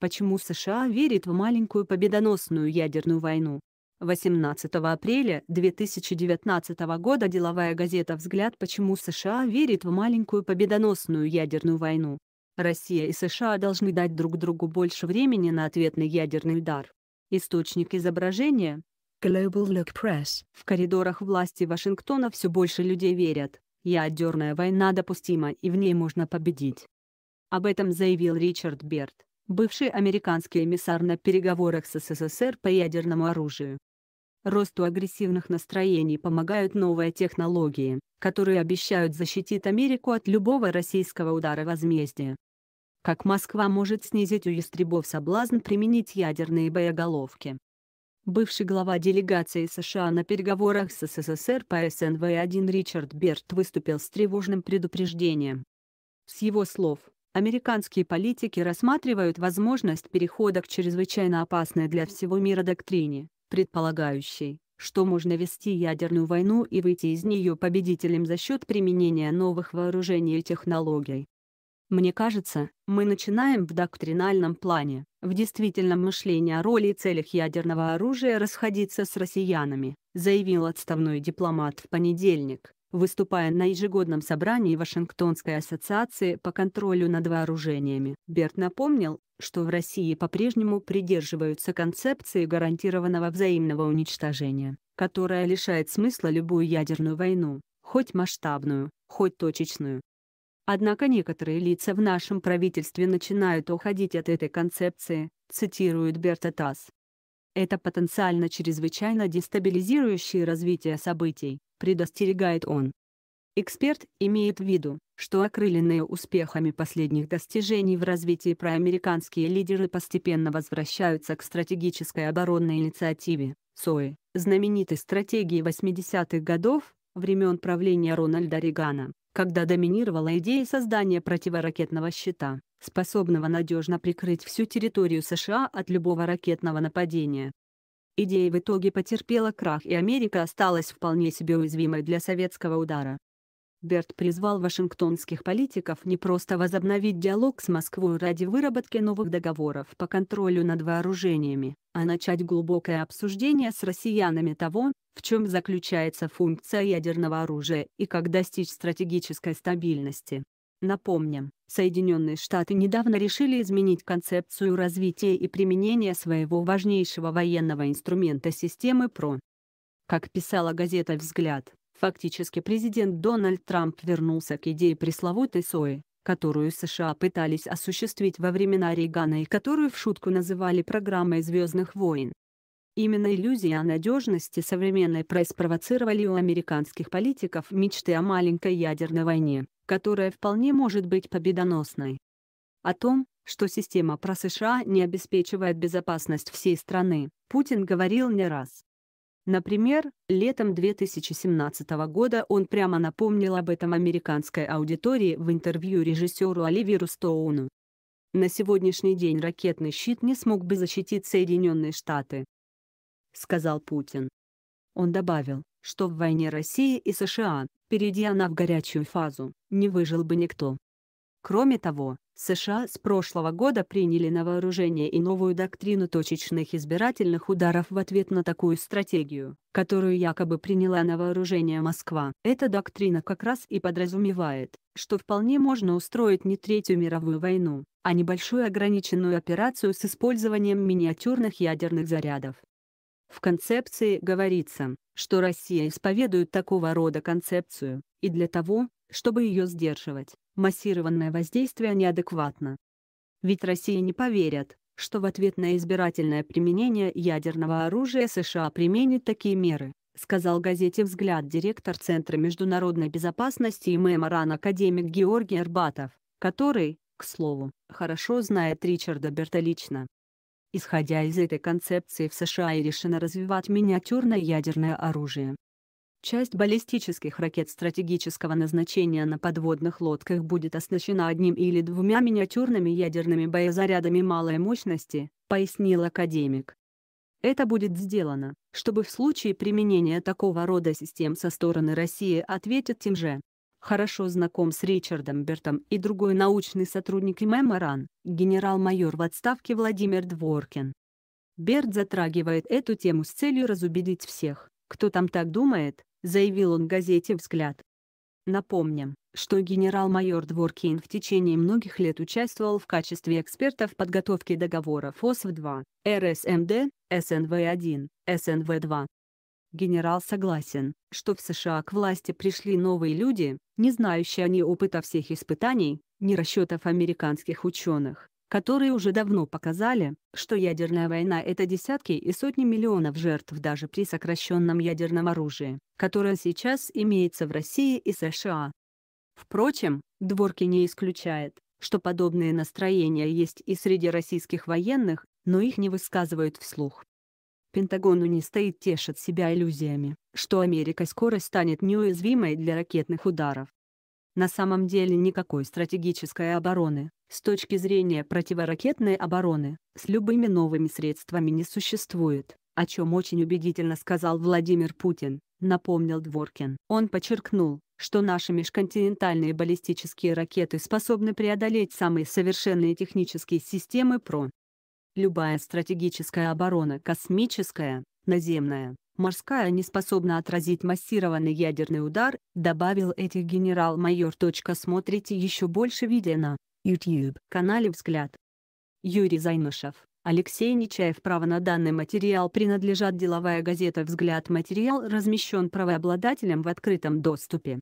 Почему США верит в маленькую победоносную ядерную войну? 18 апреля 2019 года деловая газета «Взгляд. Почему США верит в маленькую победоносную ядерную войну?» Россия и США должны дать друг другу больше времени на ответный ядерный удар. Источник изображения – Global Look Press. В коридорах власти Вашингтона все больше людей верят, ядерная война допустима и в ней можно победить. Об этом заявил Ричард Берт бывший американский эмиссар на переговорах с СССР по ядерному оружию. Росту агрессивных настроений помогают новые технологии, которые обещают защитить Америку от любого российского удара возмездия. Как Москва может снизить у ястребов соблазн применить ядерные боеголовки? Бывший глава делегации США на переговорах с СССР по СНВ-1 Ричард Берт выступил с тревожным предупреждением. С его слов, американские политики рассматривают возможность перехода к чрезвычайно опасной для всего мира доктрине, предполагающей, что можно вести ядерную войну и выйти из нее победителем за счет применения новых вооружений и технологий. Мне кажется, мы начинаем в доктринальном плане, в действительном мышлении о роли и целях ядерного оружия расходиться с россиянами, заявил отставной дипломат в понедельник. Выступая на ежегодном собрании Вашингтонской ассоциации по контролю над вооружениями, Берт напомнил, что в России по-прежнему придерживаются концепции гарантированного взаимного уничтожения, которая лишает смысла любую ядерную войну, хоть масштабную, хоть точечную. Однако некоторые лица в нашем правительстве начинают уходить от этой концепции, цитирует Берта Тасс. Это потенциально чрезвычайно дестабилизирующее развитие событий, предостерегает он. Эксперт имеет в виду, что окрыленные успехами последних достижений в развитии проамериканские лидеры постепенно возвращаются к стратегической оборонной инициативе, СОИ, знаменитой стратегии 80-х годов, времен правления Рональда Регана, когда доминировала идея создания противоракетного щита, способного надежно прикрыть всю территорию США от любого ракетного нападения. Идея в итоге потерпела крах и Америка осталась вполне себе уязвимой для советского удара. Берт призвал вашингтонских политиков не просто возобновить диалог с Москвой ради выработки новых договоров по контролю над вооружениями, а начать глубокое обсуждение с россиянами того, в чем заключается функция ядерного оружия и как достичь стратегической стабильности. Напомним, Соединенные Штаты недавно решили изменить концепцию развития и применения своего важнейшего военного инструмента системы ПРО. Как писала газета «Взгляд», фактически президент Дональд Трамп вернулся к идее пресловутой СОИ, которую США пытались осуществить во времена Рейгана и которую в шутку называли программой «Звездных войн». Именно иллюзии о надежности современной ПРО спровоцировали у американских политиков мечты о маленькой ядерной войне, которая вполне может быть победоносной. О том, что система про США не обеспечивает безопасность всей страны, Путин говорил не раз. Например, летом 2017 года он прямо напомнил об этом американской аудитории в интервью режиссеру Оливеру Стоуну. На сегодняшний день ракетный щит не смог бы защитить Соединенные Штаты, сказал Путин. Он добавил, что в войне России и США Перейди она в горячую фазу, не выжил бы никто. Кроме того, США с прошлого года приняли на вооружение и новую доктрину точечных избирательных ударов в ответ на такую стратегию, которую якобы приняла на вооружение Москва. Эта доктрина как раз и подразумевает, что вполне можно устроить не Третью мировую войну, а небольшую ограниченную операцию с использованием миниатюрных ядерных зарядов. В концепции говорится, что Россия исповедует такого рода концепцию, и для того, чтобы ее сдерживать, массированное воздействие неадекватно. Ведь Россия не поверят, что в ответ на избирательное применение ядерного оружия США применит такие меры, сказал газете «Взгляд» директор Центра международной безопасности и меморан академик Георгий Арбатов, который, к слову, хорошо знает Ричарда Берта лично. Исходя из этой концепции в США и решено развивать миниатюрное ядерное оружие. Часть баллистических ракет стратегического назначения на подводных лодках будет оснащена одним или двумя миниатюрными ядерными боезарядами малой мощности, пояснил академик. Это будет сделано, чтобы в случае применения такого рода систем со стороны России ответить тем же хорошо знаком с Ричардом Бертом и другой научный сотрудник Меморан, генерал-майор в отставке Владимир Дворкин. Берт затрагивает эту тему с целью разубедить всех, кто там так думает, заявил он газете «Взгляд». Напомним, что генерал-майор Дворкин в течение многих лет участвовал в качестве эксперта в подготовке договоров ОСВ-2, РСМД, СНВ-1, СНВ-2, Генерал согласен, что в США к власти пришли новые люди, не знающие ни опыта всех испытаний, ни расчетов американских ученых, которые уже давно показали, что ядерная война – это десятки и сотни миллионов жертв даже при сокращенном ядерном оружии, которое сейчас имеется в России и США. Впрочем, Дворки не исключает, что подобные настроения есть и среди российских военных, но их не высказывают вслух. Пентагону не стоит тешить себя иллюзиями, что Америка скоро станет неуязвимой для ракетных ударов. На самом деле никакой стратегической обороны, с точки зрения противоракетной обороны, с любыми новыми средствами не существует, о чем очень убедительно сказал Владимир Путин, напомнил Дворкин. Он подчеркнул, что наши межконтинентальные баллистические ракеты способны преодолеть самые совершенные технические системы ПРО, Любая стратегическая оборона космическая, наземная, морская не способна отразить массированный ядерный удар, добавил этих генерал-майор. Смотрите еще больше видео на YouTube канале «Взгляд». Юрий Зайнушев, Алексей Нечаев Право на данный материал принадлежат деловая газета «Взгляд». Материал размещен правообладателем в открытом доступе.